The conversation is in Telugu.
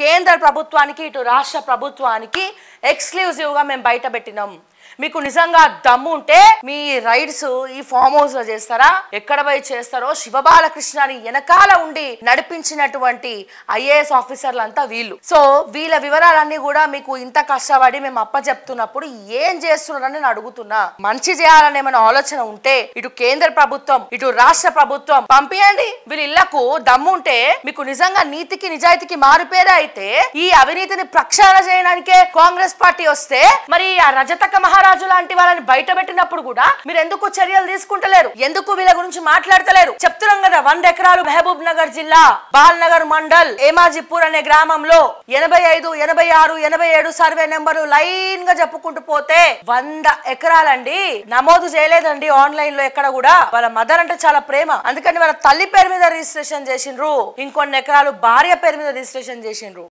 కేంద్ర ప్రభుత్వానికి ఇటు రాష్ట్ర ప్రభుత్వానికి ఎక్స్క్లూజివ్గా మేము బయట పెట్టినాం మీకు నిజంగా దమ్ము ఉంటే మీ రైడ్స్ ఈ ఫామ్ హౌస్ లో చేస్తారా ఎక్కడ పోయి చేస్తారో శివబాలకృష్ణని వెనకాల ఉండి నడిపించినటువంటి ఐఏఎస్ ఆఫీసర్లు అంతా వీళ్ళు సో వీళ్ళ వివరాలన్నీ కూడా మీకు ఇంత కష్టపడి మేము అప్ప చెప్తున్నప్పుడు ఏం చేస్తున్నారని నేను అడుగుతున్నా మంచి చేయాలని ఏమైనా ఆలోచన ఉంటే ఇటు కేంద్ర ప్రభుత్వం ఇటు రాష్ట్ర ప్రభుత్వం పంపించండి వీళ్ళ ఇళ్లకు దమ్ము ఉంటే మీకు నిజంగా నీతికి నిజాయితీకి మారిపేరే అయితే ఈ అవినీతిని ప్రక్షాళన చేయడానికే కాంగ్రెస్ పార్టీ వస్తే మరి ఆ రజతక మహా మహారాజు లాంటి వాళ్ళని బయట పెట్టినప్పుడు కూడా మీరు ఎందుకు చర్యలు తీసుకుంటలేరు ఎందుకు వీళ్ళ గురించి మాట్లాడతలేరు చెప్తున్నాం కదా వంద ఎకరాలు మహబూబ్ నగర్ జిల్లా బాల్ నగర్ మండల్ ఏమాజిపూర్ అనే గ్రామంలో ఎనభై ఐదు ఎనభై ఆరు ఎనభై ఏడు సర్వే నెంబర్ లైన్ గా చెప్పుకుంటూ పోతే వంద ఎకరాలండి నమోదు చేయలేదండి ఆన్లైన్ లో ఎక్కడ కూడా వాళ్ళ మదర్ అంటే చాలా ప్రేమ అందుకని వాళ్ళ తల్లి పేరు మీద రిజిస్ట్రేషన్ చేసిండ్రు ఇంకొన్ని ఎకరాలు భార్య పేరు మీద రిజిస్ట్రేషన్ చేసిండ్రు